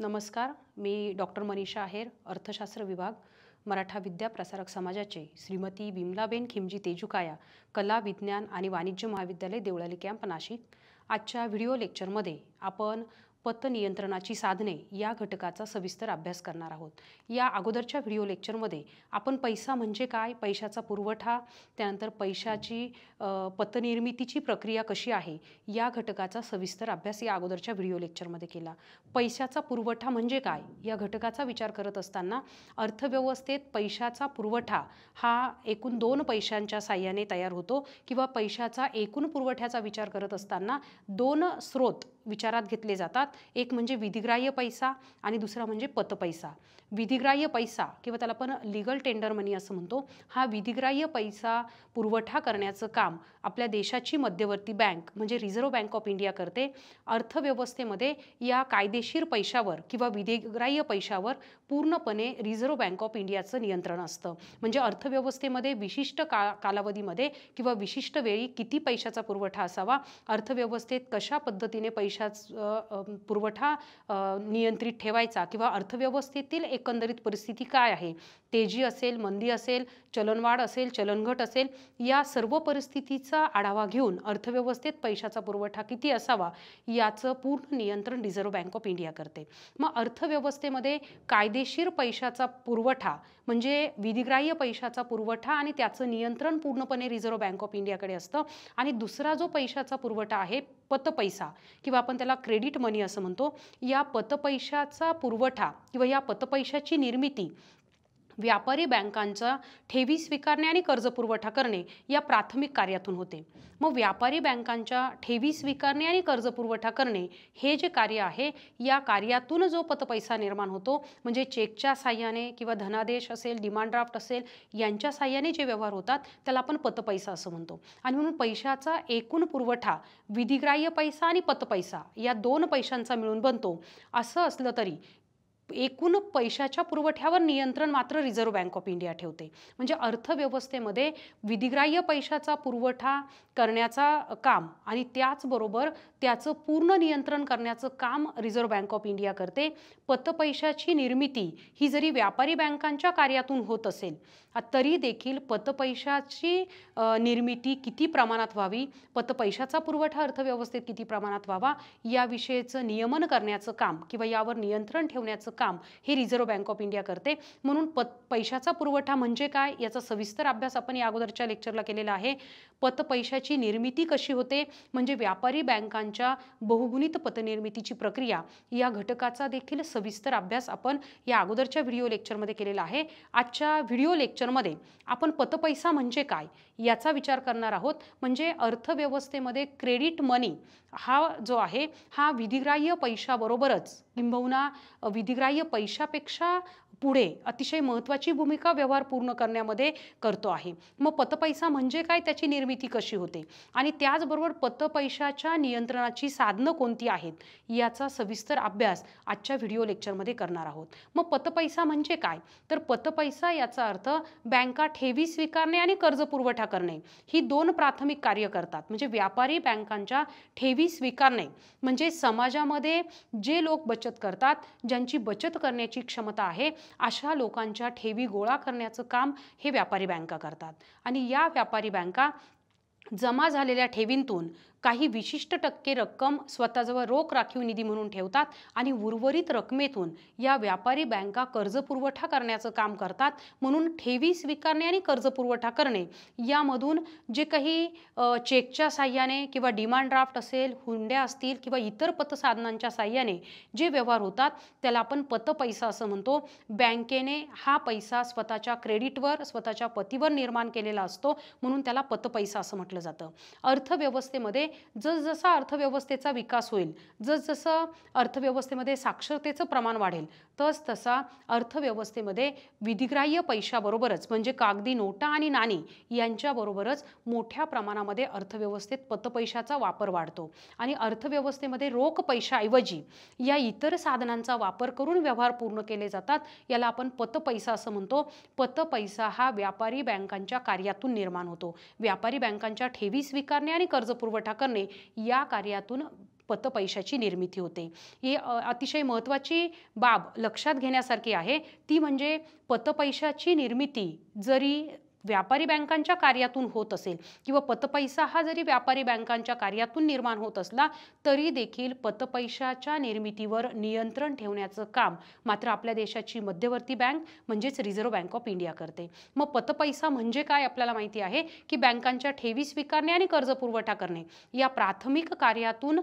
नमस्कार मी डॉक्टर मनीषा आहेर अर्थशास्त्र विभाग मराठा विद्या प्रसारक समाजाचे श्रीमती विमलाबेन खिमजी तेजुकाया कला विज्ञान आणि वाणिज्य महाविद्यालय देवळाली कॅम्प नाशिक आजच्या व्हिडिओ लेक्चरमध्ये आपण पत साधने या घटकाचा सविस्तर अभ्यास करणार आहोत या अगोदरच्या व्हिडिओ लेक्चरमध्ये आपण पैसा म्हणजे काय पैशाचा पुरवठा त्यानंतर पैशाची पतनिर्मितीची प्रक्रिया कशी आहे या घटकाचा सविस्तर अभ्यास या अगोदरच्या व्हिडिओ लेक्चरमध्ये केला पैशाचा पुरवठा म्हणजे काय या घटकाचा विचार करत असताना अर्थव्यवस्थेत पैशाचा पुरवठा हा एकूण दोन पैशांच्या साह्याने तयार होतो किंवा पैशाचा एकूण पुरवठ्याचा विचार करत असताना दोन स्रोत विचारात घेतले जातात एक म्हणजे विधिग्राह्य पैसा आणि दुसरा म्हणजे पतपैसा विधिग्राह्य पैसा किंवा त्याला आपण लिगल टेंडर मनी असं म्हणतो हा विधिग्राह्य पैसा पुरवठा करण्याचं काम आपल्या देशाची मध्यवर्ती बँक म्हणजे रिझर्व्ह बँक ऑफ इंडिया करते अर्थव्यवस्थेमध्ये या कायदेशीर पैशावर किंवा विधिग्राह्य पैशावर पूर्णपणे रिझर्व्ह बँक ऑफ इंडियाचं नियंत्रण असतं म्हणजे अर्थव्यवस्थेमध्ये विशिष्ट का कालावधीमध्ये किंवा विशिष्ट वेळी किती पैशाचा पुरवठा असावा अर्थव्यवस्थेत कशा पद्धतीने पैशाच पुरवठा नियंत्रित ठेवायचा किंवा अर्थव्यवस्थेतील एकंदरीत परिस्थिती काय आहे तेजी असेल मंदी असेल चलनवाढ असेल चलनघट असेल या सर्व परिस्थितीचा आढावा घेऊन अर्थव्यवस्थेत पैशाचा पुरवठा किती असावा याचं पूर्ण नियंत्रण रिझर्व्ह बँक ऑफ इंडिया करते मग अर्थव्यवस्थेमध्ये कायदेशीर पैशाचा पुरवठा म्हणजे विधिग्राह्य पैशाचा पुरवठा आणि त्याचं नियंत्रण पूर्णपणे रिझर्व्ह बँक ऑफ इंडियाकडे असतं आणि दुसरा जो पैशाचा पुरवठा आहे पतपैसा किंवा आपण त्याला क्रेडिट मनी असं म्हणतो या पतपैशाचा पुरवठा किंवा या पतपैशाची निर्मिती व्यापारी बँकांचा ठेवी स्वीकारणे आणि कर्ज पुरवठा करणे या प्राथमिक कार्यातून होते मग व्यापारी बँकांच्या ठेवी स्वीकारणे आणि कर्ज पुरवठा करणे हे जे कार्य आहे या कार्यातून जो पतपैसा निर्माण होतो म्हणजे चेकच्या साह्याने किंवा धनादेश असेल डिमांड ड्राफ्ट असेल यांच्या साह्याने जे व्यवहार होतात त्याला आपण पतपैसा असं म्हणतो आणि म्हणून पैशाचा एकूण पुरवठा विधिग्राह्य पैसा आणि पतपैसा या दोन पैशांचा मिळून बनतो असं असलं तरी एकूण पैशाच्या पुरवठ्यावर नियंत्रण मात्र रिझर्व्ह बँक ऑफ इंडिया ठेवते म्हणजे अर्थव्यवस्थेमध्ये विधिग्राह्य पैशाचा पुरवठा करण्याचा काम आणि त्याचबरोबर त्याचं पूर्ण नियंत्रण करण्याचं काम रिझर्व्ह बँक ऑफ इंडिया करते पतपैशाची निर्मिती ही जरी व्यापारी बँकांच्या कार्यातून होत असेल तरी देखील पतपैशाची निर्मिती किती प्रमाणात व्हावी पतपैशाचा पुरवठा अर्थव्यवस्थेत किती प्रमाणात व्हावा याविषयीचं नियमन करण्याचं काम किंवा यावर नियंत्रण ठेवण्याचं काम हे रिझर्व्ह बँक ऑफ इंडिया करते म्हणून पत पैशाचा पुरवठा म्हणजे काय याचा सविस्तर अभ्यास आपण या अगोदरच्या लेक्चरला केलेला आहे पतपैशाची निर्मिती कशी होते म्हणजे व्यापारी बँकांच्या बहुगुणित पतनिर्मितीची प्रक्रिया या घटकाचा देखील सविस्तर अभ्यास आपण या अगोदरच्या व्हिडिओ लेक्चरमध्ये केलेला आहे आजच्या व्हिडिओ लेक्चरमध्ये आपण पतपैसा म्हणजे काय याचा विचार करणार आहोत म्हणजे अर्थव्यवस्थेमध्ये क्रेडिट मनी हा जो आहे हा विधिग्राह्य पैशाबरोबरच किंबहुना विधिग्राह्य पैशापेक्षा पुढे अतिशय महत्त्वाची भूमिका व्यवहार पूर्ण करण्यामध्ये करतो आहे मग पतपैसा म्हणजे काय त्याची निर्मिती कशी होते आणि त्याचबरोबर पतपैशाच्या नियंत्रणाची साधनं कोणती आहेत याचा सविस्तर अभ्यास आजच्या व्हिडिओ लेक्चरमध्ये करणार आहोत मग पतपैसा म्हणजे काय तर पतपैसा याचा अर्थ बँका ठेवी स्वीकारणे आणि कर्ज पुरवठा करणे ही दोन प्राथमिक कार्य करतात म्हणजे व्यापारी बँकांच्या ठेवी स्वीकारणे म्हणजे समाजामध्ये जे लोक बचत करतात ज्यांची बचत करण्याची क्षमता आहे अशा लोकांच्या ठेवी गोळा करण्याचं काम हे व्यापारी बँका करतात आणि या व्यापारी बँका जमा झालेल्या ठेवींतून काही विशिष्ट टक्के रक्कम स्वतःजवळ रोख राखीव निधी म्हणून ठेवतात आणि उर्वरित रकमेतून या व्यापारी बँका कर्जपुरवठा करण्याचं काम करतात म्हणून ठेवी स्वीकारणे आणि कर्जपुरवठा करणे यामधून जे काही चेकच्या साह्याने किंवा डिमांड ड्राफ्ट असेल हुंड्या असतील किंवा इतर पतसाधनांच्या साह्याने जे व्यवहार होतात त्याला आपण पत पैसा असं म्हणतो बँकेने हा पैसा स्वतःच्या क्रेडिटवर स्वतःच्या पतीवर निर्माण केलेला असतो म्हणून त्याला पतपैसा असं म्हटलं जातं अर्थव्यवस्थेमध्ये जसजसा अर्थव्यवस्थेचा विकास होईल जसजसं अर्थव्यवस्थेमध्ये साक्षरतेचं प्रमाण वाढेल तस तसा अर्थव्यवस्थेमध्ये विधिग्राह्य पैशाबरोबरच म्हणजे कागदी नोटा आणि नाणी यांच्याबरोबरच मोठ्या प्रमाणामध्ये अर्थव्यवस्थेत पतपैशाचा वापर वाढतो आणि अर्थव्यवस्थेमध्ये रोख पैशाऐवजी या इतर साधनांचा वापर करून व्यवहार पूर्ण केले जातात याला आपण पतपैसा असं म्हणतो पतपैसा हा व्यापारी बँकांच्या कार्यातून निर्माण होतो व्यापारी बँकांच्या ठेवी स्वीकारणे आणि कर्ज करणे या कार्यातून पतपैशाची निर्मिती होते ही अतिशय महत्त्वाची बाब लक्षात घेण्यासारखी आहे ती म्हणजे पतपैशाची निर्मिती जरी व्यापारी बँकांच्या कार्यातून होत असेल किंवा पतपैसा हा जरी व्यापारी बँकांच्या कार्यातून निर्माण होत असला तरी देखील पतपैशाच्या निर्मितीवर नियंत्रण ठेवण्याचं काम मात्र आपल्या देशाची मध्यवर्ती बँक म्हणजेच रिझर्व्ह बँक ऑफ इंडिया करते मग पतपैसा म्हणजे काय आपल्याला माहिती आहे की बँकांच्या ठेवी स्वीकारणे आणि कर्ज पुरवठा करणे या प्राथमिक कार्यातून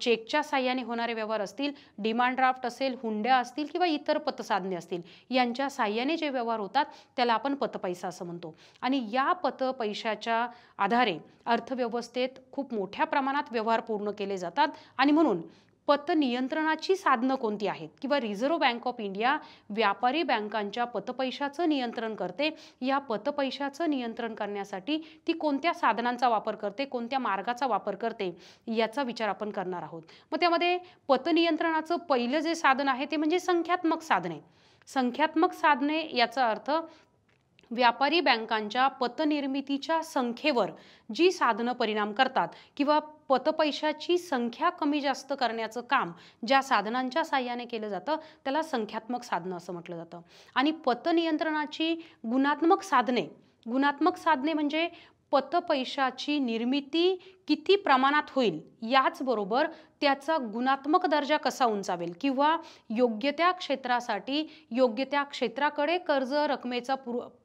चेकच्या साह्याने होणारे व्यवहार असतील डिमांड ड्राफ्ट असेल हुंड्या असतील किंवा इतर पतसाधने असतील यांच्या साह्याने जे व्यवहार होतात त्याला आपण पतपैसा असं म्हणतो आणि या पत पैशाच्या आधारे अर्थव्यवस्थेत खूप मोठ्या प्रमाणात व्यवहार पूर्ण केले जातात आणि म्हणून पतनियंत्रणाची साधनं कोणती आहेत किंवा रिझर्व्ह बँक ऑफ इंडिया व्यापारी बँकांच्या पतपैशाचं नियंत्रण करते या पतपैशाचं नियंत्रण करण्यासाठी ती कोणत्या साधनांचा वापर करते कोणत्या मार्गाचा वापर करते याचा विचार आपण करणार आहोत मग त्यामध्ये पतनियंत्रणाचं पहिलं जे साधन आहे ते म्हणजे संख्यात्मक साधने संख्यात्मक साधने याचा अर्थ व्यापारी बँकांच्या पतनिर्मितीच्या संख्येवर जी साधनं परिणाम करतात किंवा पतपैशाची संख्या कमी जास्त करण्याचं काम ज्या साधनांच्या साह्याने केलं जातं त्याला संख्यात्मक साधनं असं म्हटलं जातं आणि पतनियंत्रणाची गुणात्मक साधने गुणात्मक साधने म्हणजे पतपैशाची निर्मिती किती प्रमाणात होईल याचबरोबर त्याचा गुणात्मक दर्जा कसा उंचावेल किंवा योग्य त्या क्षेत्रासाठी योग्य त्या क्षेत्राकडे कर्ज रकमेचा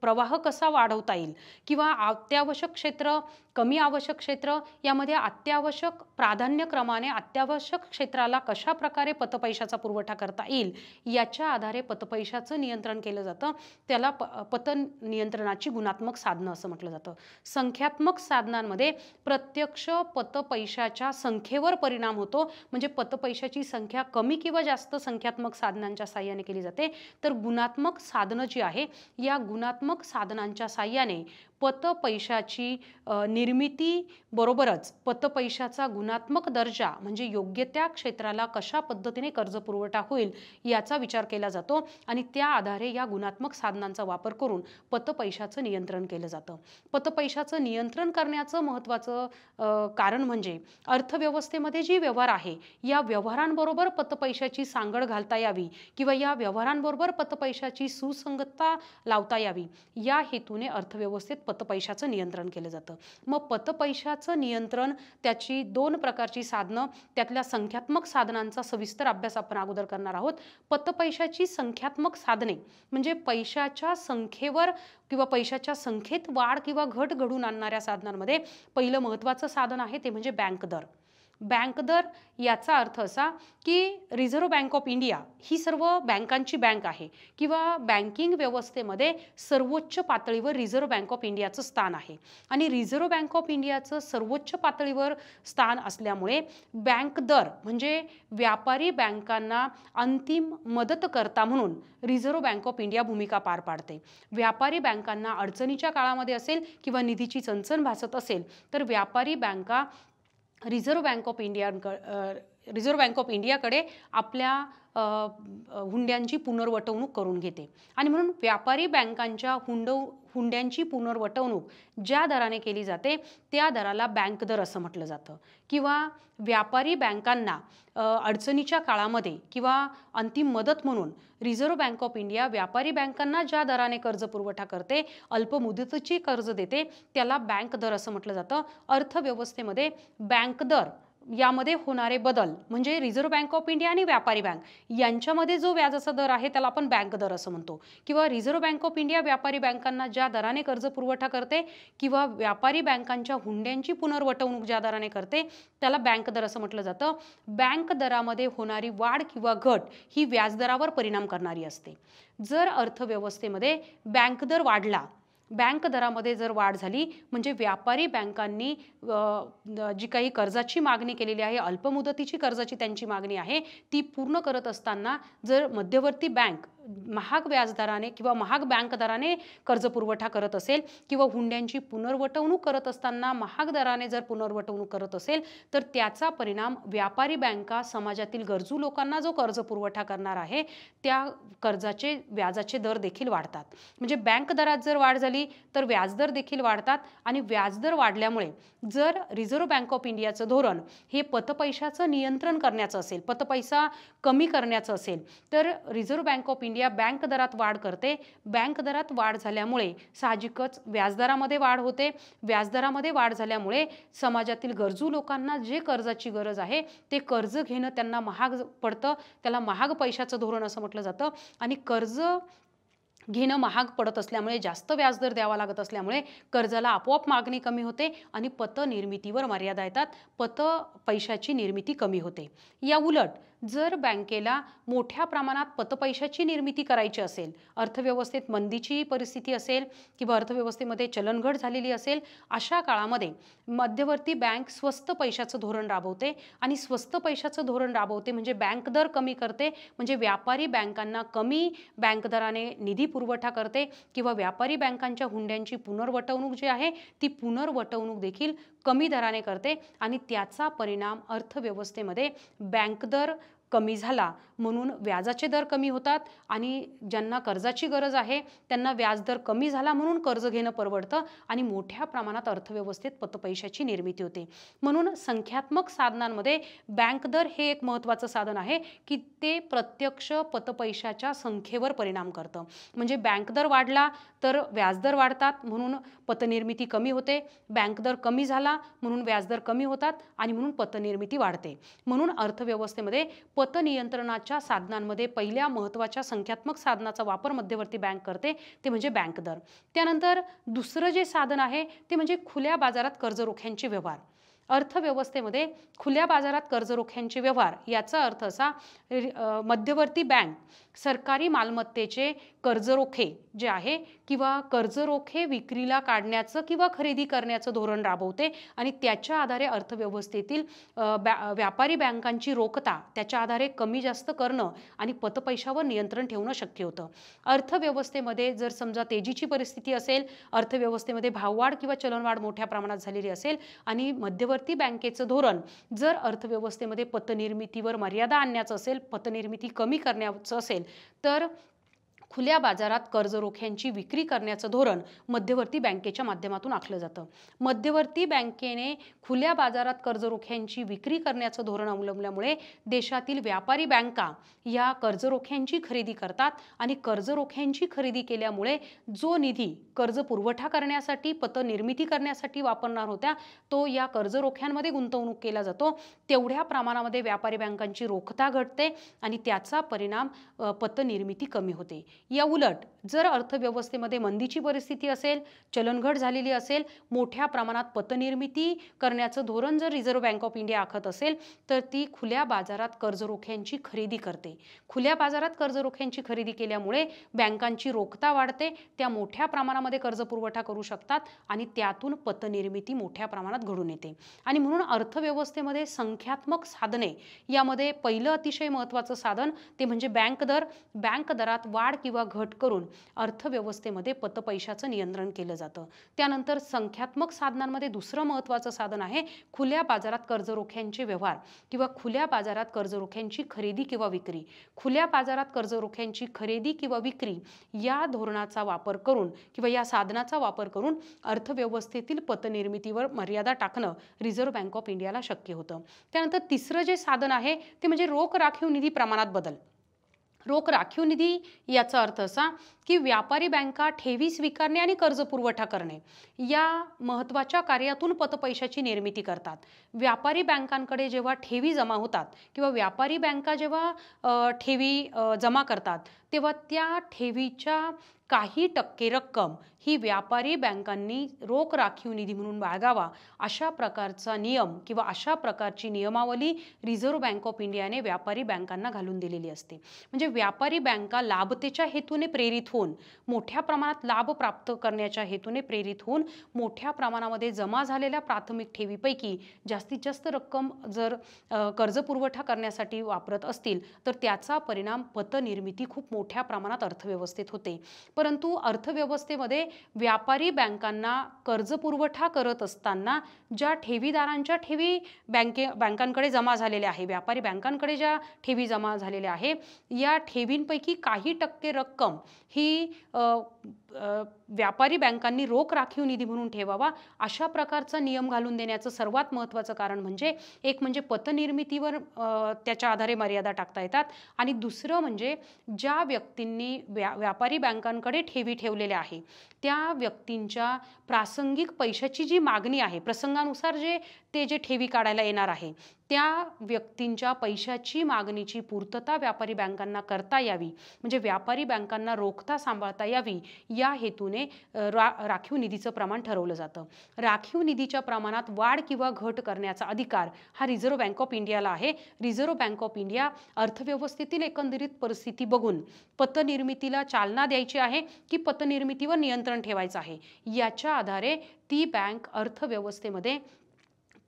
प्रवाह कसा वाढवता येईल किंवा अत्यावश्यक क्षेत्र कमी आवश्यक क्षेत्र यामध्ये अत्यावश्यक प्राधान्यक्रमाने अत्यावश्यक क्षेत्राला कशा प्रकारे पतपैशाचा पुरवठा करता येईल याच्या आधारे पतपैशाचं नियंत्रण केलं जातं त्याला प पत नियंत्रणाची गुणात्मक साधनं असं म्हटलं जातं संख्यात्मक साधनांमध्ये प्रत्यक्ष पतपैशाच्या संख्येवर परिणाम होतो म्हणजे पतपैशाची संख्या कमी किंवा जास्त संख्यात्मक साधनांच्या साह्याने केली जाते तर गुणात्मक साधनं जी आहे या गुणात्मक साधनांच्या साह्याने पत पैशाची निर्मिती बरोबरच पत पैशाचा गुणात्मक दर्जा म्हणजे योग्य त्या क्षेत्राला कशा पद्धतीने कर्ज पुरवठा होईल याचा विचार केला जातो आणि त्या आधारे या गुणात्मक साधनांचा वापर करून पत पैशाचं नियंत्रण केलं जातं पत पैशाचं नियंत्रण करण्याचं महत्त्वाचं कारण म्हणजे अर्थव्यवस्थेमध्ये जी व्यवहार आहे या व्यवहारांबरोबर पत पैशाची सांगड घालता यावी किंवा या व्यवहारांबरोबर पत पैशाची सुसंगतता लावता यावी या हेतूने अर्थव्यवस्थेत पतपैशाचं नियंत्रण केलं जातं मग पतपैशाचं नियंत्रण त्याची दोन प्रकारची साधनं त्यातल्या संख्यात्मक साधनांचा सविस्तर अभ्यास आपण अगोदर करणार आहोत पतपैशाची संख्यात्मक साधने म्हणजे पैशाच्या संख्येवर किंवा पैशाच्या संख्येत वाढ किंवा घट घडून आणणाऱ्या साधनांमध्ये पहिलं महत्त्वाचं साधन आहे ते म्हणजे बँक दर बँक दर याचा अर्थ असा की रिझर्व्ह बँक ऑफ इंडिया ही सर्व बँकांची बँक आहे किंवा बँकिंग व्यवस्थेमध्ये सर्वोच्च पातळीवर रिझर्व्ह बँक ऑफ इंडियाचं स्थान आहे आणि रिझर्व्ह बँक ऑफ इंडियाचं सर्वोच्च पातळीवर स्थान असल्यामुळे बँक दर म्हणजे व्यापारी बँकांना अंतिम मदत करता म्हणून रिझर्व्ह बँक ऑफ इंडिया भूमिका पार पाडते व्यापारी बँकांना अडचणीच्या काळामध्ये असेल किंवा निधीची चणचण भासत असेल तर व्यापारी बँका reserve bank of India reserve bank of इंडियाकडे आपल्या हुंड्यांची पुनर्वटवणूक करून घेते आणि म्हणून व्यापारी बँकांच्या हुंडव हुंड्यांची पुनर्वटवणूक ज्या दराने केली जाते त्या दराला बँक दर असं म्हटलं जातं किंवा व्यापारी बँकांना अडचणीच्या काळामध्ये किंवा अंतिम मदत म्हणून रिझर्व्ह बँक ऑफ इंडिया व्यापारी बँकांना ज्या दराने कर्ज पुरवठा करते अल्पमुदतीची कर्ज देते त्याला बँक दर असं म्हटलं जातं अर्थव्यवस्थेमध्ये बँक दर यामध्ये होणारे बदल म्हणजे रिझर्व्ह बँक ऑफ इंडिया आणि व्यापारी बँक यांच्यामध्ये जो व्याजाचा दर आहे त्याला आपण बँक दर असं म्हणतो किंवा रिझर्व्ह बँक ऑफ इंडिया व्यापारी बँकांना ज्या दराने कर्ज पुरवठा करते किंवा व्यापारी बँकांच्या हुंड्यांची पुनर्वटवणूक ज्या दराने करते त्याला बँक दर असं म्हटलं जातं बँक दरामध्ये होणारी वाढ किंवा घट ही व्याजदरावर परिणाम करणारी असते जर अर्थव्यवस्थेमध्ये बँक दर वाढला बँक दरामध्ये जर वाढ झाली म्हणजे व्यापारी बँकांनी जी काही कर्जाची मागणी केलेली आहे अल्पमुदतीची कर्जाची त्यांची मागणी आहे ती पूर्ण करत असताना जर मध्यवर्ती बँक महाग व्याजदराने किंवा महाग बँक दराने कर्ज पुरवठा करत असेल किंवा हुंड्यांची पुनर्वटवणूक करत असताना महाग दराने जर पुनर्वटवणूक करत असेल तर त्याचा परिणाम व्यापारी बँका समाजातील गरजू लोकांना जो कर्ज पुरवठा करणार आहे त्या कर्जाचे व्याजाचे दर देखील वाढतात म्हणजे बँक दरात जर वाढ झाली तर व्याजदर देखील वाढतात आणि व्याजदर वाढल्यामुळे जर रिझर्व्ह बँक ऑफ इंडियाचं धोरण हे पतपैशाचं नियंत्रण करण्याचं असेल पतपैसा कमी करण्याचं असेल तर reserve bank of India India bank दरात वाढ करते बँक दरात वाढ झाल्यामुळे साहजिकच व्याजदरामध्ये वाढ होते व्याजदरामध्ये वाढ झाल्यामुळे समाजातील गरजू लोकांना जे कर्जाची गरज आहे ते कर्ज घेणं त्यांना महाग पडतं त्याला महाग पैशाचं धोरण असं म्हटलं जातं आणि कर्ज घेणं महाग पडत असल्यामुळे जास्त व्याजदर द्यावा लागत असल्यामुळे कर्जाला आपोआप मागणी कमी होते आणि पतनिर्मितीवर निर्मितीवर मर्यादा येतात पत पैशाची निर्मिती कमी होते या उलट जर बँकेला मोठ्या प्रमाणात पतपैशाची निर्मिती करायची असेल अर्थव्यवस्थेत मंदीची परिस्थिती असेल किंवा अर्थव्यवस्थेमध्ये चलनघट झालेली असेल अशा काळामध्ये मध्यवर्ती बँक स्वस्त पैशाचं धोरण राबवते आणि स्वस्त पैशाचं धोरण राबवते म्हणजे बँक दर कमी करते म्हणजे व्यापारी बँकांना कमी बँक दराने निधी पुरवठा करते किंवा व्यापारी बँकांच्या हुंड्यांची पुनर्वटवणूक जी आहे ती पुनर्वटवणूक देखील कमी दराने करते आणि त्याचा परिणाम अर्थव्यवस्थेमध्ये बँक दर कमी झाला म्हणून व्याजाचे दर कमी होतात आणि ज्यांना कर्जाची गरज आहे त्यांना व्याजदर कमी झाला म्हणून कर्ज घेणं परवडतं आणि मोठ्या प्रमाणात अर्थव्यवस्थेत पतपैशाची निर्मिती होते म्हणून संख्यात्मक साधनांमध्ये बँक दर हे एक महत्त्वाचं साधन आहे की ते प्रत्यक्ष पतपैशाच्या संख्येवर परिणाम करतं म्हणजे बँक दर वाढला तर व्याजदर वाढतात म्हणून पतनिर्मिती कमी होते बँक दर कमी झाला म्हणून व्याजदर कमी होतात आणि म्हणून पतनिर्मिती वाढते म्हणून अर्थव्यवस्थेमध्ये प पतनियंत्रणाच्या नियंत्रणाच्या साधनांमध्ये पहिल्या महत्त्वाच्या संख्यात्मक साधनाचा वापर मध्यवर्ती बँक करते ते म्हणजे बँक दर त्यानंतर दुसरं जे साधन आहे ते म्हणजे खुल्या बाजारात कर्ज व्यवहार अर्थव्यवस्थेमध्ये खुल्या बाजारात कर्ज व्यवहार याचा अर्थ असा मध्यवर्ती बँक सरकारी मालमत्तेचे कर्जरोखे जे आहे किंवा कर्जरोखे विक्रीला काढण्याचं किंवा खरेदी करण्याचं धोरण राबवते आणि त्याच्या आधारे अर्थव्यवस्थेतील बॅ व्यापारी बँकांची रोखता त्याच्या आधारे कमी जास्त करणं आणि पतपैशावर नियंत्रण ठेवणं शक्य होतं अर्थव्यवस्थेमध्ये जर समजा तेजीची परिस्थिती असेल अर्थव्यवस्थेमध्ये भाववाढ किंवा चलनवाढ मोठ्या प्रमाणात झालेली असेल आणि मध्यवर्ती बँकेचं धोरण जर अर्थव्यवस्थेमध्ये पतनिर्मितीवर मर्यादा आणण्याचं असेल पतनिर्मिती कमी करण्याचं असेल तर खुल्या बाजारात कर्जरोख्यांची विक्री करण्याचं धोरण मध्यवर्ती बँकेच्या माध्यमातून आखलं जातं मध्यवर्ती बँकेने खुल्या बाजारात कर्जरोख्यांची विक्री करण्याचं धोरण अवलंबल्यामुळे देशातील व्यापारी बँका या कर्जरोख्यांची खरेदी करतात आणि कर्जरोख्यांची खरेदी केल्यामुळे जो निधी कर्ज पुरवठा करण्यासाठी पतनिर्मिती करण्यासाठी वापरणार होत्या तो या कर्जरोख्यांमध्ये गुंतवणूक केला जातो तेवढ्या प्रमाणामध्ये व्यापारी बँकांची रोखता घटते आणि त्याचा परिणाम पतनिर्मिती कमी होते या उलट जर अर्थव्यवस्थेमध्ये मंदीची परिस्थिती असेल चलनघट झालेली असेल मोठ्या प्रमाणात पतनिर्मिती करण्याचं धोरण जर रिझर्व्ह बँक ऑफ इंडिया आखत असेल तर ती खुल्या बाजारात कर्जरोख्यांची खरेदी करते खुल्या बाजारात कर्जरोख्यांची खरेदी केल्यामुळे बँकांची रोखता वाढते त्या मोठ्या प्रमाणामध्ये कर्ज पुरवठा करू शकतात आणि त्यातून पतनिर्मिती मोठ्या प्रमाणात घडून येते आणि म्हणून अर्थव्यवस्थेमध्ये संख्यात्मक साधने यामध्ये पहिलं अतिशय महत्त्वाचं साधन ते म्हणजे बँक दर बँक दरात वाढ किंवा घट करून अर्थव्यवस्थेमध्ये पतपैशाचं नियंत्रण केलं जातं त्यानंतर संख्यात्मक साधनांमध्ये दुसरं महत्त्वाचं साधन आहे खुल्या बाजारात कर्जरोख्यांचे व्यवहार किंवा खुल्या बाजारात कर्जरोख्यांची खरेदी किंवा विक्री खुल्या बाजारात कर्जरोख्यांची खरेदी किंवा विक्री या धोरणाचा वापर करून किंवा या साधनाचा वापर करून अर्थव्यवस्थेतील पतनिर्मितीवर मर्यादा टाकणं रिझर्व्ह बँक ऑफ इंडियाला शक्य होतं त्यानंतर तिसरं जे साधन आहे ते म्हणजे रोख राखीव निधी प्रमाणात बदल रोख राखीव निधी याचा अर्थ असा की व्यापारी बँका ठेवी स्वीकारणे आणि कर्ज पुरवठा करणे या महत्त्वाच्या कार्यातून पतपैशाची निर्मिती करतात व्यापारी बँकांकडे जेव्हा ठेवी जमा होतात किंवा व्यापारी बँका जेव्हा ठेवी जमा करतात तेव्हा त्या ठेवीच्या काही टक्के रक्कम ही व्यापारी बँकांनी रोख राखीव निधी म्हणून बाळगावा अशा प्रकारचा नियम किंवा अशा प्रकारची नियमावली रिझर्व्ह बँक ऑफ इंडियाने व्यापारी बँकांना घालून दिलेली असते म्हणजे व्यापारी बँका लाभतेच्या हेतूने प्रेरित होऊन मोठ्या प्रमाणात लाभ प्राप्त करण्याच्या हेतूने प्रेरित होऊन मोठ्या प्रमाणामध्ये जमा झालेल्या प्राथमिक ठेवीपैकी जास्तीत जास्त रक्कम जर कर्जपुरवठा करण्यासाठी वापरत असतील तर त्याचा परिणाम पतनिर्मिती खूप मोठ्या प्रमाणात अर्थव्यवस्थेत होते परंतु अर्थव्यवस्थेमध्ये व्यापारी बँकांना पुरवठा करत असताना ज्या ठेवीदारांच्या ठेवी बँके बँकांकडे जमा झालेल्या आहे व्यापारी बँकांकडे ज्या ठेवी जमा झालेल्या आहे या ठेवींपैकी काही टक्के रक्कम ही की व्यापारी बँकांनी रोख राखीव निधी म्हणून ठेवावा अशा प्रकारचा नियम घालून देण्याचं सर्वात महत्त्वाचं कारण म्हणजे एक म्हणजे पतनिर्मितीवर त्याच्या आधारे मर्यादा टाकता येतात आणि दुसरं म्हणजे ज्या व्यक्तींनी व्या व्यापारी बँकांकडे ठेवी ठेवलेल्या आहे त्या व्यक्तींच्या प्रासंगिक पैशाची जी मागणी आहे प्रसंगानुसार जे ते जे ठेवी काढायला येणार आहे त्या व्यक्तींच्या पैशाची मागणीची पूर्तता व्यापारी बँकांना करता यावी म्हणजे व्यापारी बँकांना रोखता सांभाळता यावी या हेतूने रा राखीव निधीचं प्रमाण ठरवलं जातं राखीव निधीच्या प्रमाणात वाढ किंवा घट करण्याचा अधिकार हा रिझर्व्ह बँक ऑफ इंडियाला आहे रिझर्व्ह बँक ऑफ इंडिया अर्थव्यवस्थेतील एकंदरीत परिस्थिती बघून पतनिर्मितीला चालना द्यायची आहे की पतनिर्मितीवर नियंत्रण ठेवायचं आहे याच्या आधारे ती बँक अर्थव्यवस्थेमध्ये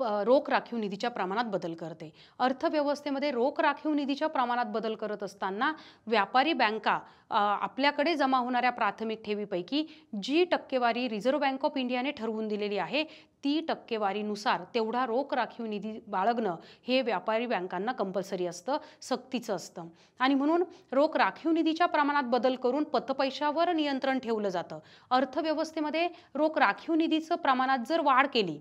रोख राखीव निधीच्या प्रमाणात बदल करते अर्थव्यवस्थेमध्ये रोख राखीव निधीच्या प्रमाणात बदल करत असताना व्यापारी बँका आपल्याकडे जमा होणाऱ्या प्राथमिक ठेवीपैकी जी टक्केवारी रिझर्व्ह बँक ऑफ इंडियाने ठरवून दिलेली आहे ती टक्केवारीनुसार तेवढा रोख राखीव निधी बाळगणं हे व्यापारी बँकांना कंपल्सरी असतं सक्तीचं असतं आणि म्हणून रोख राखीव निधीच्या प्रमाणात बदल करून पतपैशावर नियंत्रण ठेवलं जातं अर्थव्यवस्थेमध्ये रोख राखीव निधीचं प्रमाणात जर वाढ केली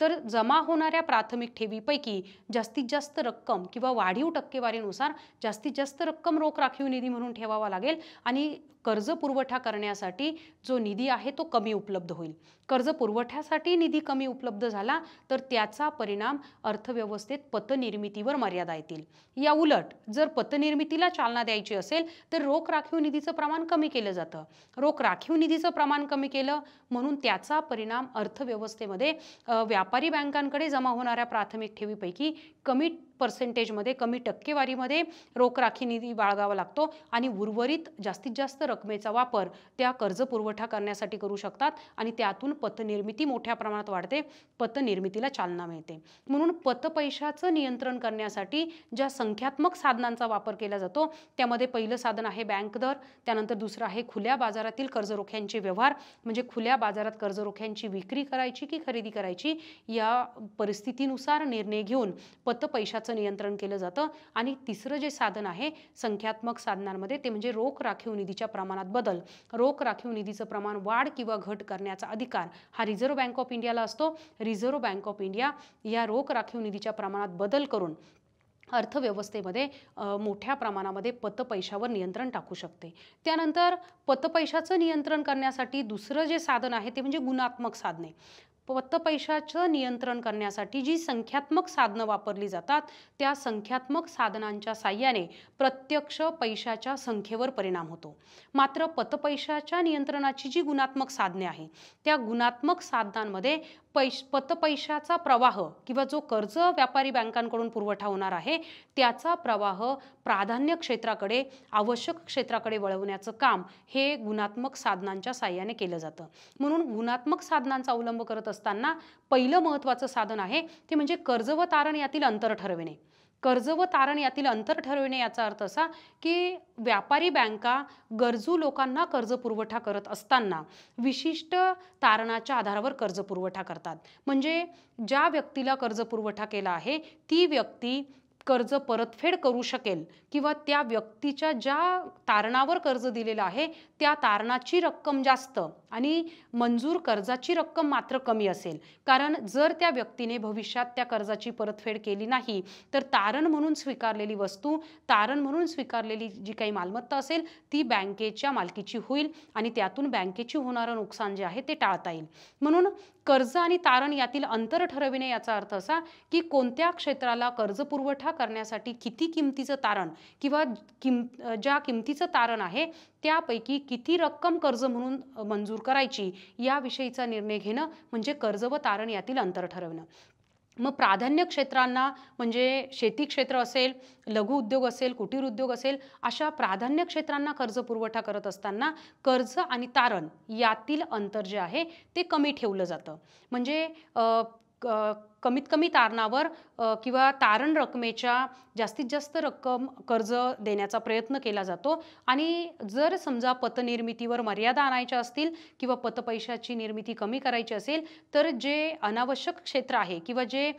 तर जमा होणाऱ्या प्राथमिक ठेवीपैकी जास्तीत जास्त रक्कम किंवा वाढीव टक्केवारीनुसार जास्तीत जास्त रक्कम रोख राखीव निधी म्हणून ठेवावा लागेल आणि कर्ज पुरवठा करण्यासाठी जो निधी आहे तो कमी उपलब्ध होईल कर्ज पुरवठ्यासाठी निधी कमी उपलब्ध झाला तर त्याचा परिणाम अर्थव्यवस्थेत पतनिर्मितीवर मर्यादा येतील या उलट जर पतनिर्मितीला चालना द्यायची असेल तर रोख राखीव निधीचं प्रमाण कमी केलं जातं रोख राखीव निधीचं प्रमाण कमी केलं म्हणून त्याचा परिणाम अर्थव्यवस्थेमध्ये व्याप व्यापारी बँकांकडे जमा होणाऱ्या प्राथमिक ठेवीपैकी कमी पर्सेंटेजमध्ये कमी टक्केवारीमध्ये रोख राखी निधी बाळगावा लागतो आणि उर्वरित जास्तीत जास्त रकमेचा वापर त्या कर्ज पुरवठा करण्यासाठी करू शकतात आणि त्यातून पतनिर्मिती मोठ्या प्रमाणात वाढते पतनिर्मितीला चालना मिळते म्हणून पत पैशाचं नियंत्रण करण्यासाठी ज्या संख्यात्मक साधनांचा वापर केला जातो त्यामध्ये पहिलं साधन आहे बँक दर त्यानंतर दुसरं आहे खुल्या बाजारातील कर्जरोख्यांचे व्यवहार म्हणजे खुल्या बाजारात कर्जरोख्यांची विक्री करायची की खरेदी करायची या परिस्थितीनुसार निर्णय घेऊन पत पैशाचं नियंत्रण केलं जातं आणि तिसरं जे साधन आहे संख्यात्मक साधनांमध्ये ते म्हणजे रोख राखीव निधीच्या प्रमाणात बदल रोख राखीव निधीचं प्रमाण वाढ किंवा घट करण्याचा अधिकार हा रिझर्व्ह बँक ऑफ इंडियाला असतो रिझर्व्ह बँक ऑफ इंडिया या रोख राखीव निधीच्या प्रमाणात बदल करून अर्थव्यवस्थेमध्ये मोठ्या प्रमाणामध्ये पतपैशावर नियंत्रण टाकू शकते त्यानंतर पतपैशाचं नियंत्रण करण्यासाठी दुसरं जे साधन आहे ते म्हणजे गुणात्मक साधने पत्त पैशाचं नियंत्रण करण्यासाठी जी संख्यात्मक साधनं वापरली जातात त्या संख्यात्मक साधनांच्या साह्याने प्रत्यक्ष पैशाच्या संख्येवर परिणाम होतो मात्र पतपैशाच्या नियंत्रणाची जी गुणात्मक साधने आहे त्या गुणात्मक साधनांमध्ये पैश पतपैशाचा प्रवाह किंवा जो कर्ज व्यापारी बँकांकडून पुरवठा होणार आहे त्याचा प्रवाह प्राधान्य क्षेत्राकडे आवश्यक क्षेत्राकडे वळवण्याचं काम हे गुणात्मक साधनांच्या साह्याने केलं जातं म्हणून गुणात्मक साधनांचा अवलंब करत असताना पहिलं महत्त्वाचं साधन आहे ते म्हणजे कर्ज व तारण यातील अंतर ठरविणे कर्ज व तारण यातील अंतर ठरविणे याचा अर्थ असा की व्यापारी बँका गरजू लोकांना कर्ज पुरवठा करत असताना विशिष्ट तारणाच्या आधारावर कर्ज पुरवठा करतात म्हणजे ज्या व्यक्तीला कर्ज पुरवठा केला आहे ती व्यक्ती कर्ज परतफेड करू शकेल किंवा त्या व्यक्तीच्या ज्या तारणावर कर्ज दिलेलं आहे त्या तारणाची रक्कम जास्त आणि मंजूर कर्जाची रक्कम मात्र कमी असेल कारण जर त्या व्यक्तीने भविष्यात त्या कर्जाची परतफेड केली नाही तर तारण म्हणून स्वीकारलेली वस्तू तारण म्हणून स्वीकारलेली जी काही मालमत्ता असेल ती बँकेच्या मालकीची होईल आणि त्यातून बँकेची होणारं नुकसान जे आहे ते टाळता येईल म्हणून कर्ज आणि तारण यातील अंतर ठरविणे याचा अर्थ असा की कोणत्या क्षेत्राला कर्ज पुरवठा करण्यासाठी किती किमतीचं तारण किंवा किम ज्या किमतीचं तारण आहे त्यापैकी किती रक्कम कर्ज म्हणून मंजूर करायची याविषयीचा निर्णय घेणं म्हणजे कर्ज व तारण यातील अंतर ठरवणं मग प्राधान्य क्षेत्रांना म्हणजे शेती क्षेत्र असेल लघु उद्योग असेल कुटीर उद्योग असेल अशा प्राधान्य क्षेत्रांना कर्ज पुरवठा करत असताना कर्ज आणि तारण यातील अंतर जे आहे ते कमी ठेवलं जातं म्हणजे कमीत कमी तारणावर किंवा तारण रकमेच्या जास्तीत जास्त रक्कम कर्ज देण्याचा प्रयत्न केला जातो आणि जर समजा पतनिर्मितीवर मर्यादा आणायच्या असतील किंवा पतपैशाची निर्मिती कमी करायची असेल तर जे अनावश्यक क्षेत्र आहे किंवा जे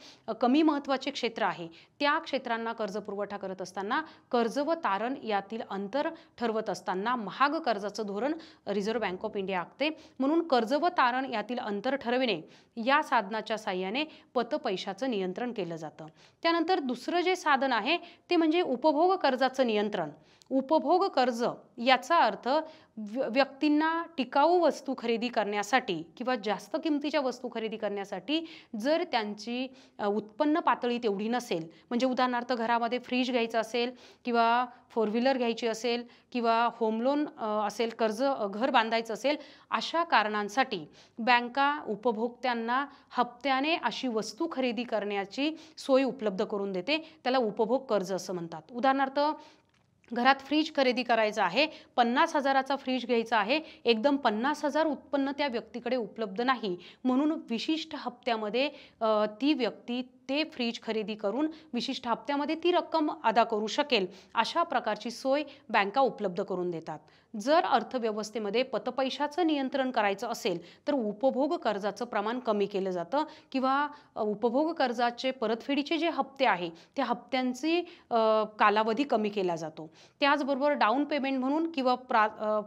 कमी महत्त्वाचे क्षेत्र आहे त्या क्षेत्रांना कर्ज पुरवठा करत असताना कर्ज व तारण यातील अंतर ठरवत असताना महाग कर्जाचं धोरण रिझर्व्ह बँक ऑफ इंडिया आखते म्हणून कर्ज व तारण यातील अंतर ठरविणे या साधनाच्या साह्याने पत होतं पैशाचं नियंत्रण केलं जातं त्यानंतर दुसरं जे साधन आहे ते म्हणजे उपभोग कर्जाचं नियंत्रण उपभोग कर्ज याचा अर्थ व्यक्तींना टिकाऊ वस्तू खरेदी करण्यासाठी किंवा जास्त किमतीच्या वस्तू खरेदी करण्यासाठी जर त्यांची उत्पन्न पातळी तेवढी नसेल म्हणजे उदाहरणार्थ घरामध्ये फ्रीज घ्यायचं असेल किंवा फोर व्हीलर घ्यायची असेल किंवा होम लोन असेल कर्ज घर बांधायचं असेल अशा कारणांसाठी बँका उपभोक्त्यांना हप्त्याने अशी वस्तू खरेदी करण्याची सोय उपलब्ध करून देते त्याला उपभोग कर्ज असं म्हणतात उदाहरणार्थ घरात फ्रीज खरेदी करायचा आहे पन्नास हजाराचा फ्रीज घ्यायचा आहे एकदम पन्नास हजार उत्पन्न त्या व्यक्तीकडे उपलब्ध नाही म्हणून विशिष्ट हप्त्यामध्ये ती व्यक्ती ते फ्रीज खरेदी करून विशिष्ट हप्त्यामध्ये ती रक्कम अदा करू शकेल अशा प्रकारची सोय बँका उपलब्ध करून देतात जर अर्थव्यवस्थेमध्ये पतपैशाचं नियंत्रण करायचं असेल तर उपभोग कर्जाचं प्रमाण कमी केलं जातं किंवा उपभोग कर्जाचे परतफेडीचे जे हप्ते आहे त्या हप्त्यांची कालावधी कमी केला जातो त्याचबरोबर डाऊन पेमेंट म्हणून किंवा प्रा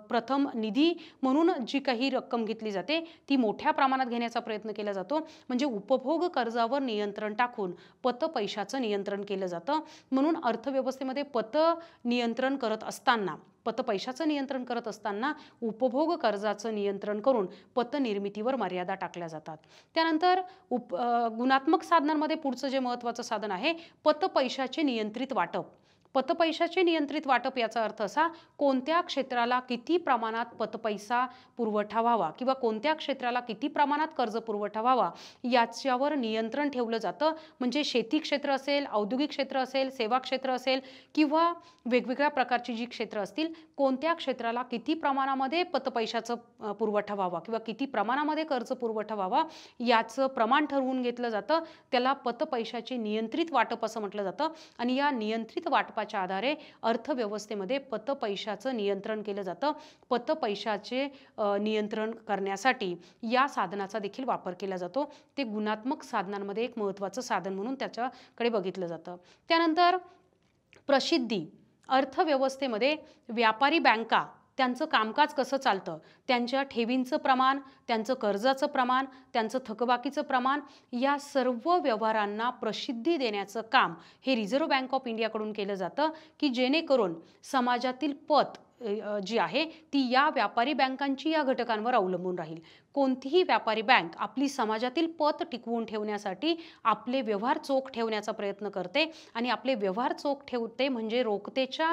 प्रथम निधी म्हणून जी काही रक्कम घेतली जाते ती मोठ्या प्रमाणात घेण्याचा प्रयत्न केला जातो म्हणजे उपभोग कर्जावर नियंत्रण टाकून राखून पत पैशाचं नियंत्रण केलं जातं म्हणून अर्थव्यवस्थेमध्ये पत नियंत्रण करत असताना पत पैशाचं नियंत्रण करत असताना उपभोग कर्जाचं नियंत्रण करून पतनिर्मितीवर मर्यादा टाकल्या जातात त्यानंतर उप गुणात्मक साधनांमध्ये पुढचं जे महत्त्वाचं साधन आहे पत पैशाचे नियंत्रित वाटप पतपैशाचे नियंत्रित वाटप याचा अर्थ असा कोणत्या क्षेत्राला किती प्रमाणात पतपैसा पुरवठा व्हावा किंवा कोणत्या क्षेत्राला किती प्रमाणात कर्ज पुरवठा व्हावा याच्यावर नियंत्रण ठेवलं जातं म्हणजे शेती क्षेत्र असेल औद्योगिक क्षेत्र असेल सेवा क्षेत्र असेल किंवा वेगवेगळ्या प्रकारची जी क्षेत्र असतील कोणत्या क्षेत्राला किती प्रमाणामध्ये पतपैशाचं पुरवठा व्हावा किंवा किती प्रमाणामध्ये कर्ज पुरवठा व्हावा याचं प्रमाण ठरवून घेतलं जातं त्याला पतपैशाचे नियंत्रित वाटप असं म्हटलं जातं आणि या नियंत्रित वाटपा तत्वाच्या आधारे अर्थव्यवस्थेमध्ये पत पैशाचं नियंत्रण केलं जातं पत पैशाचे नियंत्रण करण्यासाठी या साधनाचा देखील वापर केला जातो ते गुणात्मक साधनांमध्ये एक महत्त्वाचं साधन म्हणून त्याच्याकडे बघितलं जातं त्यानंतर प्रसिद्धी अर्थव्यवस्थेमध्ये व्यापारी बँका त्यांचं कामकाज कसं चालतं त्यांच्या ठेवींचं प्रमाण त्यांचं कर्जाचं प्रमाण त्यांचं थकबाकीचं प्रमाण या सर्व व्यवहारांना प्रसिद्धी देण्याचं काम हे रिझर्व्ह बँक ऑफ इंडियाकडून केलं जातं की जेणेकरून समाजातील पत जी आहे ती या व्यापारी बँकांची या घटकांवर अवलंबून राहील कोणतीही व्यापारी बँक आपली समाजातील पत टिकवून ठेवण्यासाठी आपले व्यवहार चोख ठेवण्याचा प्रयत्न करते आणि आपले व्यवहार चोख ठेवते म्हणजे रोखतेच्या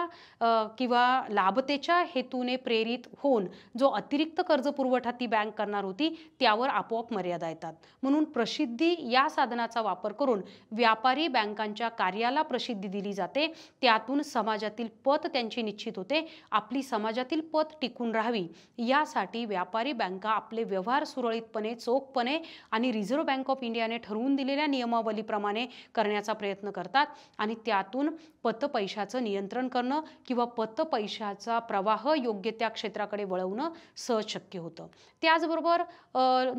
किंवा लाभतेच्या हेतूने प्रेरित होऊन जो अतिरिक्त कर्ज पुरवठा ती बँक करणार होती त्यावर आपोआप मर्यादा येतात म्हणून प्रसिद्धी या साधनाचा वापर करून व्यापारी बँकांच्या कार्याला प्रसिद्धी दिली जाते त्यातून समाजातील पत त्यांची निश्चित होते आपली समाजातील पत टिकून राहावी यासाठी व्यापारी बँका आपले व्यवहार व्यवहार सुरळीतपणे चोखपणे आणि रिझर्व्ह बँक ऑफ इंडियाने ठरवून दिलेल्या नियमावलीप्रमाणे करण्याचा प्रयत्न करतात आणि त्यातून पतपैशाचं नियंत्रण करणं किंवा पतपैशाचा प्रवाह योग्य त्या क्षेत्राकडे वळवणं सहज शक्य होतं त्याचबरोबर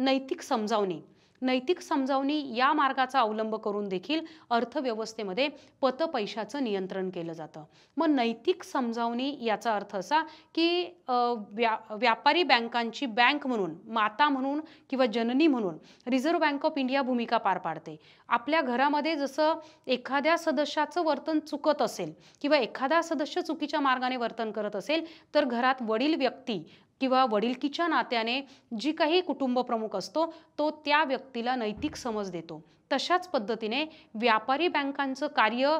नैतिक समजावणी नैतिक समजावणी या मार्गाचा अवलंब करून देखील अर्थव्यवस्थेमध्ये पत पैशाचं नियंत्रण केलं जातं मग नैतिक समजावणी याचा अर्थ असा की व्या व्यापारी बँकांची बँक म्हणून माता म्हणून किंवा जननी म्हणून रिझर्व्ह बँक ऑफ इंडिया भूमिका पार पाडते आपल्या घरामध्ये जसं एखाद्या सदस्याचं वर्तन चुकत असेल किंवा एखादा सदस्य चुकीच्या मार्गाने वर्तन करत असेल तर घरात वडील व्यक्ती किंवा वडीलकीच्या नात्याने जी काही कुटुंब प्रमुख असतो तो त्या व्यक्तीला नैतिक समज देतो तशाच पद्धतीने व्यापारी बँकांचं कार्य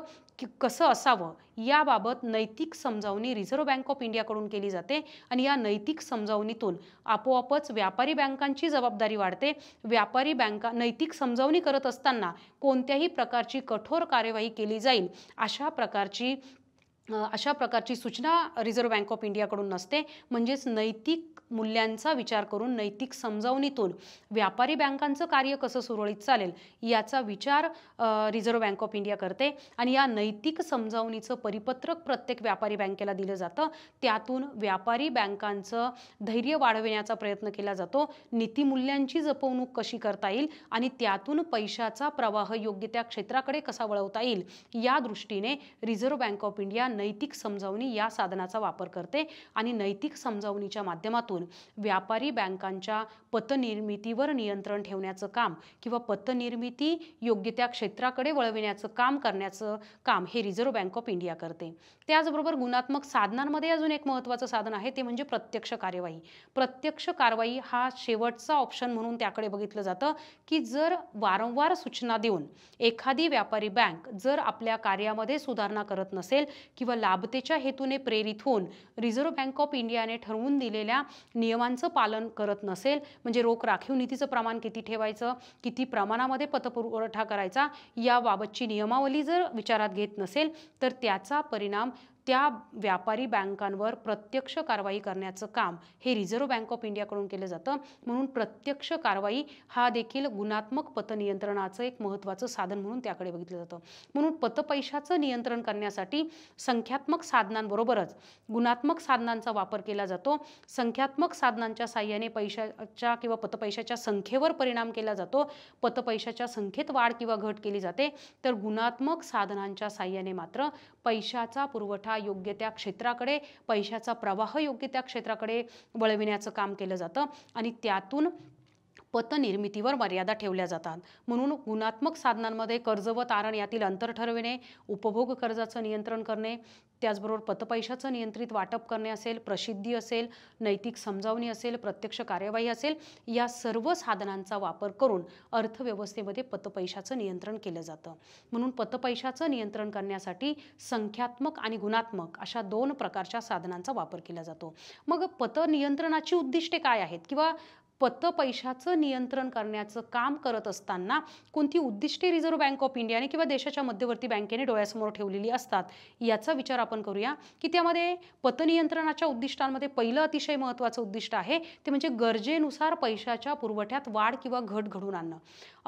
कसं असावं याबाबत नैतिक समजावणी रिझर्व्ह बँक ऑफ इंडियाकडून केली जाते आणि या नैतिक समजावणीतून आपोआपच व्यापारी बँकांची जबाबदारी वाढते व्यापारी बँका नैतिक समजावणी करत असताना कोणत्याही प्रकारची कठोर कार्यवाही केली जाईल अशा प्रकारची अशा प्रकारची सूचना रिझर्व्ह बँक ऑफ इंडियाकडून नसते म्हणजेच नैतिक मूल्यांचा विचार करून नैतिक समजावणीतून व्यापारी बँकांचं कार्य कसं सुरळीत चालेल याचा विचार रिझर्व्ह बँक ऑफ इंडिया करते आणि या नैतिक समजावणीचं परिपत्रक प्रत्येक व्यापारी बँकेला दिलं जातं त्यातून व्यापारी बँकांचं धैर्य वाढविण्याचा प्रयत्न केला जातो नीतीमूल्यांची जपवणूक कशी करता येईल आणि त्यातून पैशाचा प्रवाह योग्य त्या क्षेत्राकडे कसा वळवता येईल या दृष्टीने रिझर्व्ह बँक ऑफ इंडिया नैतिक समजावणी या साधनाचा वापर करते आणि नैतिक समजावणीच्या माध्यमातून करून व्यापारी बँकांच्या पतनिर्मितीवर नियंत्रण ठेवण्याचं काम किंवा पतनिर्मिती योग्य त्या क्षेत्राकडे वळविण्याचं काम करण्याचं काम हे रिझर्व्ह बँक ऑफ इंडिया करते त्याचबरोबर गुणात्मक साधनांमध्ये अजून एक महत्त्वाचं साधन आहे ते म्हणजे प्रत्यक्ष कार्यवाही प्रत्यक्ष कारवाई हा शेवटचा ऑप्शन म्हणून त्याकडे बघितलं जातं की जर वारंवार सूचना देऊन एखादी व्यापारी बँक जर आपल्या कार्यामध्ये सुधारणा करत नसेल किंवा लाभतेच्या हेतूने प्रेरित होऊन रिझर्व्ह बँक ऑफ इंडियाने ठरवून दिलेल्या नियमांचं पालन करत नसेल म्हणजे रोख राखीव निधीचं प्रमाण किती ठेवायचं किती प्रमाणामध्ये पतपुरवठा करायचा याबाबतची नियमावली जर विचारात घेत नसेल तर त्याचा परिणाम त्या व्यापारी बँकांवर प्रत्यक्ष कारवाई करण्याचं काम हे रिझर्व्ह बँक ऑफ इंडियाकडून केलं जातं म्हणून प्रत्यक्ष कारवाई हा देखील गुणात्मक पतनियंत्रणाचं एक महत्त्वाचं साधन म्हणून त्याकडे बघितलं जातं म्हणून पतपैशाचं नियंत्रण करण्यासाठी संख्यात्मक साधनांबरोबरच गुणात्मक साधनांचा वापर केला जातो संख्यात्मक साधनांच्या साह्याने पैशाच्या किंवा पतपैशाच्या संख्येवर परिणाम केला जातो पतपैशाच्या संख्येत वाढ किंवा घट केली जाते तर गुणात्मक साधनांच्या साह्याने मात्र पैशाचा पुरवठा पुरवठा योग्य त्या क्षेत्राकडे पैशाचा प्रवाह योग्य त्या क्षेत्राकडे वळविण्याचं काम केलं जातं आणि त्यातून पतनिर्मितीवर मर्यादा ठेवल्या जातात म्हणून गुणात्मक साधनांमध्ये कर्ज व तारण यातील अंतर ठरविणे उपभोग कर्जाचं नियंत्रण करणे त्याचबरोबर पतपैशाचं नियंत्रित वाटप करणे असेल प्रसिद्धी असेल नैतिक समजावणी असेल प्रत्यक्ष कार्यवाही असेल या सर्व साधनांचा वापर करून अर्थव्यवस्थेमध्ये पतपैशाचं नियंत्रण केलं जातं म्हणून पतपैशाचं नियंत्रण करण्यासाठी संख्यात्मक आणि गुणात्मक अशा दोन प्रकारच्या साधनांचा वापर केला जातो मग पत नियंत्रणाची उद्दिष्टे काय आहेत किंवा पत पैशाचं नियंत्रण करण्याचं काम करत असताना कोणती उद्दिष्टे रिझर्व्ह बँक ऑफ इंडियाने किंवा देशाच्या मध्यवर्ती बँकेने डोळ्यासमोर ठेवलेली असतात याचा विचार आपण करूया की त्यामध्ये पतनियंत्रणाच्या उद्दिष्टांमध्ये पहिलं अतिशय महत्त्वाचं उद्दिष्ट आहे ते म्हणजे गरजेनुसार पैशाच्या पुरवठ्यात वाढ किंवा घट घडून आणणं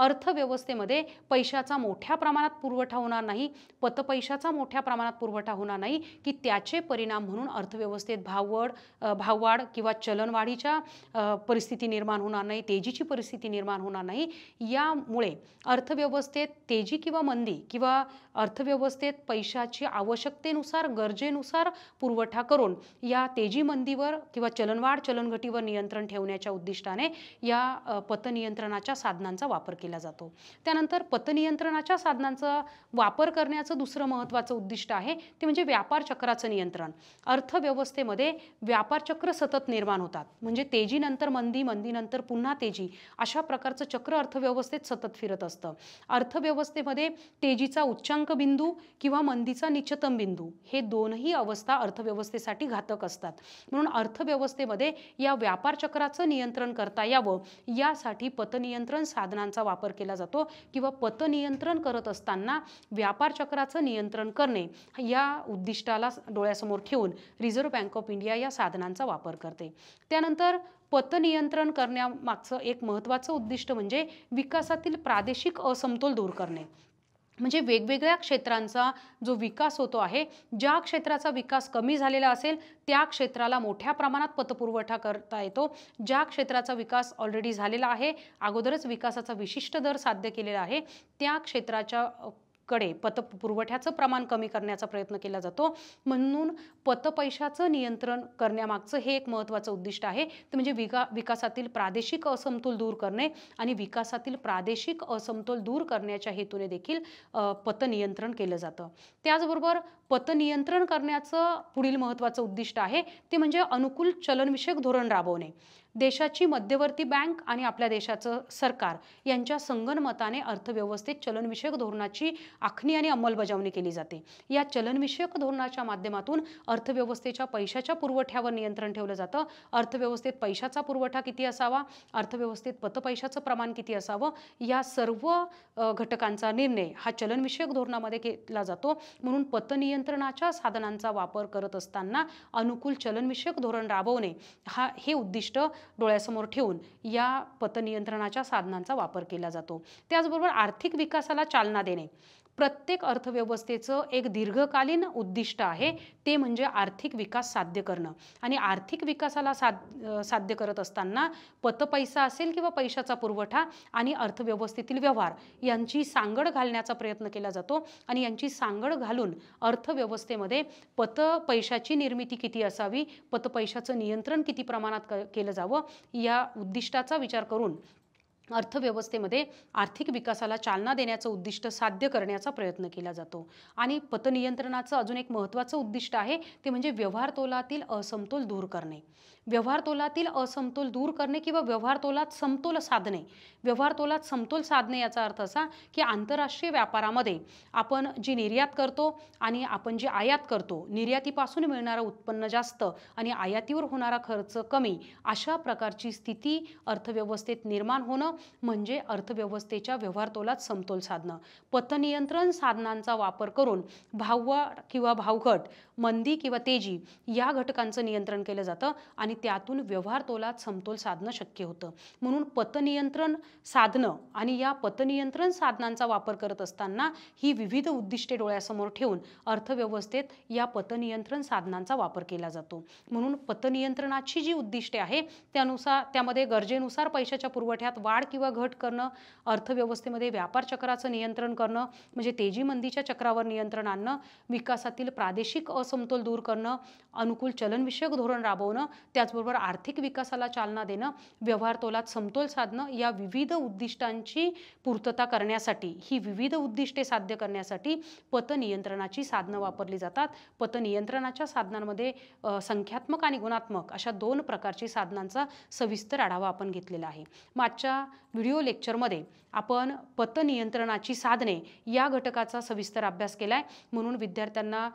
अर्थव्यवस्थेमध्ये पैशाचा मोठ्या प्रमाणात पुरवठा होणार नाही पत पैशाचा मोठ्या प्रमाणात पुरवठा होणार नाही की त्याचे परिणाम म्हणून अर्थव्यवस्थेत भाववाढ भाववाढ किंवा चलनवाढीच्या परिस्थिती निर्माण निर्माण होणार नाही तेजीची परिस्थिती निर्माण होणार नाही यामुळे अर्थव्यवस्थेत तेजी किंवा मंदी किंवा अर्थव्यवस्थेत पैशाची आवश्यकतेनुसार गरजेनुसार पुरवठा करून या तेजी मंदीवर किंवा चलनवाढ चलनघटीवर नियंत्रण ठेवण्याच्या उद्दिष्टाने या पतनियंत्रणाच्या साधनांचा वापर केला जातो त्यानंतर पतनियंत्रणाच्या साधनांचा वापर करण्याचं दुसरं महत्त्वाचं उद्दिष्ट आहे ते म्हणजे व्यापार चक्राचं नियंत्रण अर्थव्यवस्थेमध्ये व्यापार चक्र सतत निर्माण होतात म्हणजे तेजीनंतर मंदी मंदी नंतर पुन्हा तेजी अशा प्रकारचं चक्र अर्थव्यवस्थेत सतत फिरत असतं अर्थव्यवस्थेमध्ये तेजीचा उच्चांक बिंदू किंवा मंदीचा निचतम बिंदू हे दोनही अवस्था अर्थव्यवस्थेसाठी घातक असतात म्हणून अर्थव्यवस्थेमध्ये या व्यापार चक्राचं नियंत्रण करता यावं यासाठी पतनियंत्रण साधनांचा वापर केला जातो किंवा पतनियंत्रण करत असताना व्यापार चक्राचं नियंत्रण करणे या उद्दिष्टाला डोळ्यासमोर ठेवून रिझर्व्ह बँक ऑफ इंडिया या साधनांचा वापर करते त्यानंतर पतनियंत्रण करण्यामागचं एक महत्त्वाचं उद्दिष्ट म्हणजे विकासातील प्रादेशिक असमतोल दूर करणे म्हणजे वेगवेगळ्या क्षेत्रांचा जो विकास होतो आहे ज्या क्षेत्राचा विकास कमी झालेला असेल त्या क्षेत्राला मोठ्या प्रमाणात पतपुरवठा करता येतो ज्या क्षेत्राचा विकास ऑलरेडी झालेला आहे अगोदरच विकासाचा विशिष्ट दर साध्य केलेला आहे त्या क्षेत्राच्या कडे पत पुरवठ्याचं प्रमाण कमी करण्याचा प्रयत्न केला जातो म्हणून पतपैशाचं नियंत्रण करण्यामागचं हे एक महत्त्वाचं उद्दिष्ट आहे ते म्हणजे विका विकासातील प्रादेशिक असमतोल दूर करणे आणि विकासातील प्रादेशिक असमतोल दूर करण्याच्या हेतूने देखील पतनियंत्रण केलं जातं त्याचबरोबर पतनियंत्रण करण्याचं पुढील महत्त्वाचं उद्दिष्ट आहे ते म्हणजे अनुकूल चलनविषयक धोरण राबवणे देशाची मध्यवर्ती बँक आणि आपल्या देशाचं सरकार यांच्या संगणमताने अर्थव्यवस्थेत चलनविषयक धोरणाची आखणी आणि अंमलबजावणी केली जाते या चलनविषयक धोरणाच्या माध्यमातून अर्थव्यवस्थेच्या पैशाच्या पुरवठ्यावर नियंत्रण ठेवलं जातं अर्थव्यवस्थेत पैशाचा पुरवठा किती असावा अर्थव्यवस्थेत पतपैशाचं प्रमाण किती असावं या सर्व घटकांचा निर्णय हा चलनविषयक धोरणामध्ये घेतला जातो म्हणून पतनीय नियंत्रणाच्या साधनांचा वापर करत असताना अनुकूल चलनविषयक धोरण राबवणे हा हे उद्दिष्ट डोळ्यासमोर ठेवून या पतनियंत्रणाच्या साधनांचा वापर केला जातो त्याचबरोबर आर्थिक विकासाला चालना देणे प्रत्येक अर्थव्यवस्थेचं एक दीर्घकालीन उद्दिष्ट आहे ते म्हणजे आर्थिक विकास साध्य करणं आणि आर्थिक विकासाला साध साध्य करत असताना पत पैसा असेल किंवा पैशाचा पुरवठा आणि अर्थव्यवस्थेतील व्यवहार यांची सांगड घालण्याचा प्रयत्न केला जातो आणि यांची सांगड घालून अर्थव्यवस्थेमध्ये पत पैशाची निर्मिती किती असावी पत पैशाचं नियंत्रण किती प्रमाणात केलं जावं या उद्दिष्टाचा विचार करून अर्थव्यवस्थेमध्ये आर्थिक विकासाला चालना देण्याचं उद्दिष्ट साध्य करण्याचा प्रयत्न केला जातो आणि पतनियंत्रणाचं अजून एक महत्त्वाचं उद्दिष्ट आहे ते म्हणजे व्यवहार तोलातील असमतोल दूर करणे व्यवहार तोलातील असमतोल दूर करणे किंवा व्यवहार तोलात समतोल साधणे व्यवहार तोलात समतोल साधणे याचा अर्थ असा की आंतरराष्ट्रीय व्यापारामध्ये आपण जी निर्यात करतो आणि आपण जी आयात करतो निर्यातीपासून मिळणारं उत्पन्न जास्त आणि आयातीवर होणारा खर्च कमी अशा प्रकारची स्थिती अर्थव्यवस्थेत निर्माण होणं म्हणजे अर्थव्यवस्थेच्या व्यवहार तोलात समतोल साधणं पतनियंत्रण साधनांचा वापर करून भाववा किंवा भावघट मंदी किंवा तेजी या घटकांचं नियंत्रण केलं जातं आणि त्यातून व्यवहार तोलात समतोल साधणं शक्य होतं म्हणून पतनियंत्रण साधनं आणि या पतनियंत्रण साधनांचा वापर करत असताना ही विविध उद्दिष्टे डोळ्यासमोर ठेवून अर्थव्यवस्थेत या पतनियंत्रण साधनांचा वापर केला जातो म्हणून पतनियंत्रणाची जी उद्दिष्टे आहे त्यानुसार त्यामध्ये गरजेनुसार पैशाच्या पुरवठ्यात वाढ किंवा घट करणं अर्थव्यवस्थेमध्ये व्यापार चक्राचं नियंत्रण करणं म्हणजे तेजी मंदीच्या चक्रावर नियंत्रण आणणं विकासातील प्रादेशिक असमतोल दूर करणं अनुकूल चलनविषयक धोरण राबवणं त्याचबरोबर आर्थिक विकासाला चालना देणं व्यवहार तोलात समतोल साधणं या विविध उद्दिष्टांची पूर्तता करण्यासाठी ही विविध उद्दिष्टे साध्य करण्यासाठी पतनियंत्रणाची साधनं वापरली जातात पतनियंत्रणाच्या साधनांमध्ये संख्यात्मक आणि गुणात्मक अशा दोन प्रकारची साधनांचा सविस्तर आढावा आपण घेतलेला आहे मागच्या व्हिडिओ लेक्चरमध्ये आपण पतनियंत्रणाची साधने या घटकाचा सविस्तर अभ्यास केला आहे म्हणून विद्यार्थ्यांना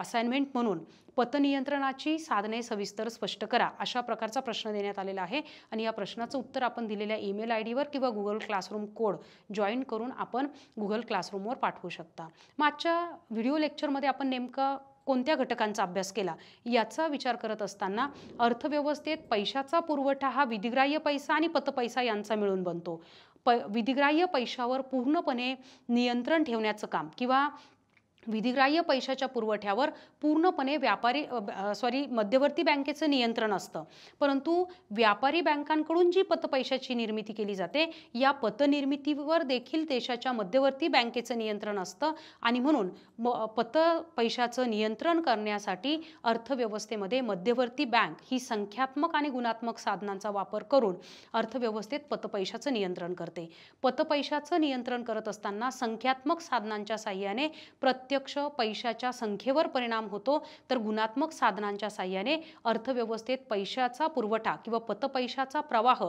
असायनमेंट म्हणून पतनियंत्रणाची साधने सविस्तर स्पष्ट करा अशा प्रकारचा प्रश्न देण्यात आलेला आहे आणि या प्रश्नाचं उत्तर आपण दिलेल्या ईमेल आय डीवर किंवा गुगल क्लासरूम कोड जॉईन करून आपण गुगल क्लासरूमवर पाठवू शकता मग आजच्या व्हिडिओ लेक्चरमध्ये आपण नेमकं कोणत्या घटकांचा अभ्यास केला याचा विचार करत असताना अर्थव्यवस्थेत पैशाचा पुरवठा हा विधिग्राह्य पैसा आणि पतपैसा यांचा मिळून बनतो प विधिग्राह्य पैशावर पूर्णपणे नियंत्रण ठेवण्याचं काम किंवा विधिग्राह्य पैशाच्या पुरवठ्यावर पूर्णपणे व्यापारी सॉरी मध्यवर्ती बँकेचं नियंत्रण असतं परंतु व्यापारी बँकांकडून जी पतपैशाची निर्मिती केली जाते या पतनिर्मितीवर देखील देशाच्या मध्यवर्ती बँकेचं नियंत्रण असतं आणि म्हणून म पैशाचं नियंत्रण करण्यासाठी अर्थव्यवस्थेमध्ये मध्यवर्ती बँक ही संख्यात्मक आणि गुणात्मक साधनांचा वापर करून अर्थव्यवस्थेत पतपैशाचं नियंत्रण करते पतपैशाचं नियंत्रण करत असताना संख्यात्मक साधनांच्या साह्याने प्रत्येक प्रत्यक्ष पैशाच्या संख्येवर परिणाम होतो तर गुणात्मक साधनांच्या साह्याने अर्थव्यवस्थेत पैशाचा पुरवठा किंवा पतपैशाचा प्रवाह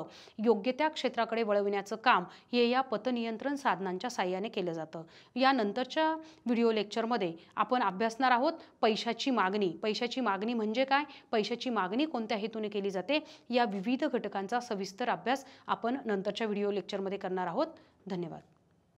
योग्य त्या क्षेत्राकडे वळविण्याचं काम हे या पतनियंत्रण साधनांच्या साह्याने केलं जातं यानंतरच्या व्हिडिओ लेक्चरमध्ये आपण अभ्यासणार आहोत पैशाची मागणी पैशाची मागणी म्हणजे काय पैशाची मागणी कोणत्या हेतूने केली जाते या विविध घटकांचा सविस्तर अभ्यास आपण नंतरच्या व्हिडिओ लेक्चरमध्ये करणार आहोत धन्यवाद